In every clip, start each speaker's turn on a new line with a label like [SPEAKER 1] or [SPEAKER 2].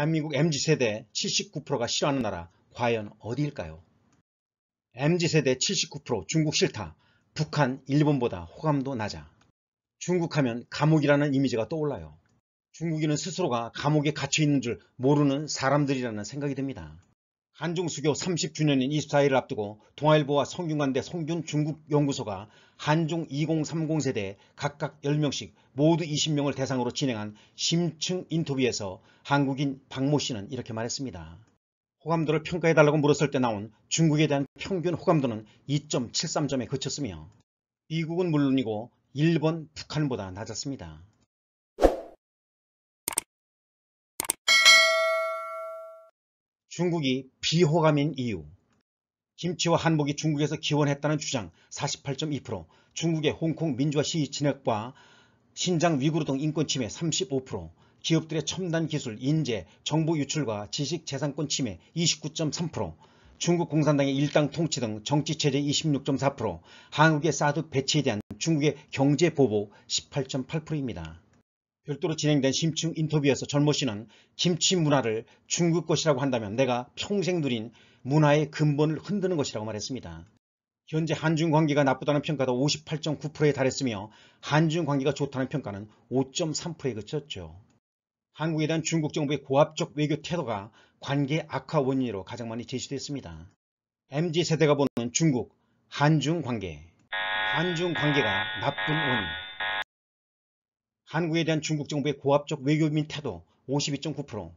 [SPEAKER 1] 대한민국 MZ세대 79%가 싫어하는 나라 과연 어디일까요? MZ세대 79% 중국 싫다. 북한, 일본보다 호감도 낮아. 중국하면 감옥이라는 이미지가 떠올라요. 중국인은 스스로가 감옥에 갇혀 있는 줄 모르는 사람들이라는 생각이 듭니다. 한중수교 30주년인 24일을 앞두고 동아일보와 성균관대 성균중국연구소가 한중 2030 세대 각각 10명씩 모두 20명을 대상으로 진행한 심층 인터뷰에서 한국인 박모 씨는 이렇게 말했습니다. 호감도를 평가해달라고 물었을 때 나온 중국에 대한 평균 호감도는 2.73점에 그쳤으며 미국은 물론이고 일본, 북한보다 낮았습니다. 중국이 비호감인 이유 김치와 한복이 중국에서 기원했다는 주장 48.2% 중국의 홍콩 민주화 시위 진압과 신장 위구르등 인권 침해 35% 기업들의 첨단 기술, 인재, 정보 유출과 지식 재산권 침해 29.3% 중국 공산당의 일당 통치 등 정치체제 26.4% 한국의 사드 배치에 대한 중국의 경제보복 18.8%입니다. 별도로 진행된 심층 인터뷰에서 전모 씨는 김치 문화를 중국 것이라고 한다면 내가 평생 누린 문화의 근본을 흔드는 것이라고 말했습니다. 현재 한중 관계가 나쁘다는 평가도 58.9%에 달했으며 한중 관계가 좋다는 평가는 5.3%에 그쳤죠. 한국에 대한 중국 정부의 고압적 외교 태도가 관계 악화 원인으로 가장 많이 제시됐습니다. MZ세대가 보는 중국, 한중 관계. 한중 관계가 나쁜 원인. 한국에 대한 중국 정부의 고압적 외교민 태도 52.9%,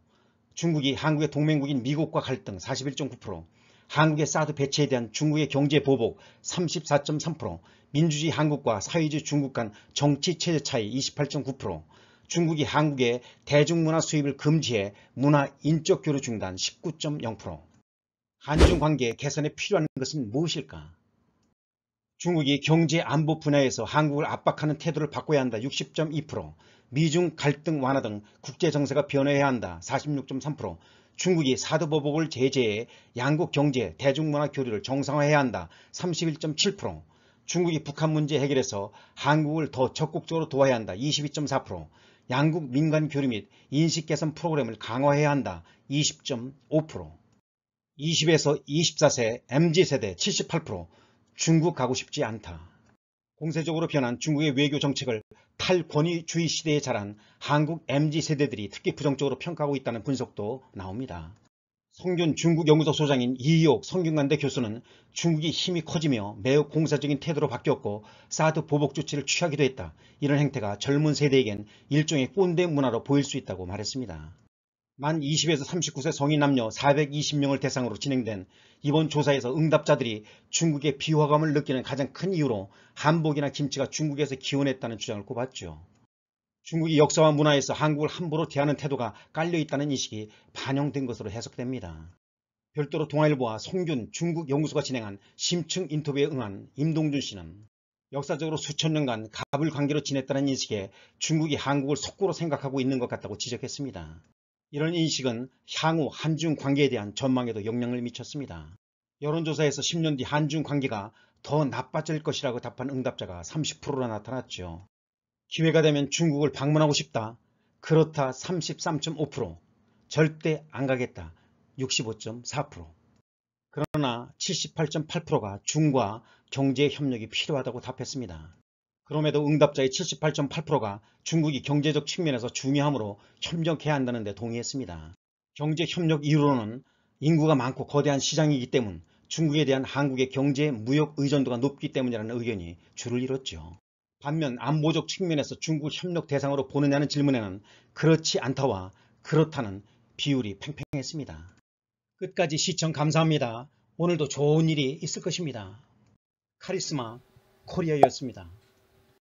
[SPEAKER 1] 중국이 한국의 동맹국인 미국과 갈등 41.9%, 한국의 사드 배치에 대한 중국의 경제 보복 34.3%, 민주주의 한국과 사회주의 중국 간 정치 체제 차이 28.9%, 중국이 한국의 대중문화 수입을 금지해 문화 인적 교류 중단 19.0%, 한중 관계 개선에 필요한 것은 무엇일까? 중국이 경제 안보 분야에서 한국을 압박하는 태도를 바꿔야 한다. 60.2% 미중 갈등 완화 등 국제 정세가 변화해야 한다. 46.3% 중국이 사드보복을 제재해 양국 경제, 대중문화 교류를 정상화해야 한다. 31.7% 중국이 북한 문제 해결해서 한국을 더 적극적으로 도와야 한다. 22.4% 양국 민간 교류 및 인식 개선 프로그램을 강화해야 한다. 20.5% 20에서 24세 MZ세대 78% 중국 가고 싶지 않다. 공세적으로 변한 중국의 외교 정책을 탈권위주의 시대에 자란 한국 MZ세대들이 특히 부정적으로 평가하고 있다는 분석도 나옵니다. 성균 중국연구소 소장인 이희옥 성균관대 교수는 중국이 힘이 커지며 매우 공사적인 태도로 바뀌었고 사드 보복 조치를 취하기도 했다. 이런 행태가 젊은 세대에겐 일종의 꼰대 문화로 보일 수 있다고 말했습니다. 만 20에서 39세 성인 남녀 420명을 대상으로 진행된 이번 조사에서 응답자들이 중국의 비호감을 느끼는 가장 큰 이유로 한복이나 김치가 중국에서 기원했다는 주장을 꼽았죠. 중국이 역사와 문화에서 한국을 함부로 대하는 태도가 깔려있다는 인식이 반영된 것으로 해석됩니다. 별도로 동아일보와 송균 중국연구소가 진행한 심층 인터뷰에 응한 임동준 씨는 역사적으로 수천 년간 갑을 관계로 지냈다는 인식에 중국이 한국을 속고로 생각하고 있는 것 같다고 지적했습니다. 이런 인식은 향후 한중 관계에 대한 전망에도 영향을 미쳤습니다. 여론조사에서 10년 뒤 한중 관계가 더 나빠질 것이라고 답한 응답자가 30%나 나타났죠. 기회가 되면 중국을 방문하고 싶다. 그렇다 33.5%, 절대 안 가겠다 65.4%. 그러나 78.8%가 중과 경제 협력이 필요하다고 답했습니다. 그럼에도 응답자의 78.8%가 중국이 경제적 측면에서 중요하므로 협력해야 한다는데 동의했습니다. 경제협력 이후로는 인구가 많고 거대한 시장이기 때문 중국에 대한 한국의 경제 무역 의존도가 높기 때문이라는 의견이 줄을 잃었죠. 반면 안보적 측면에서 중국 협력 대상으로 보느냐는 질문에는 그렇지 않다와 그렇다는 비율이 팽팽했습니다. 끝까지 시청 감사합니다. 오늘도 좋은 일이 있을 것입니다. 카리스마 코리아였습니다.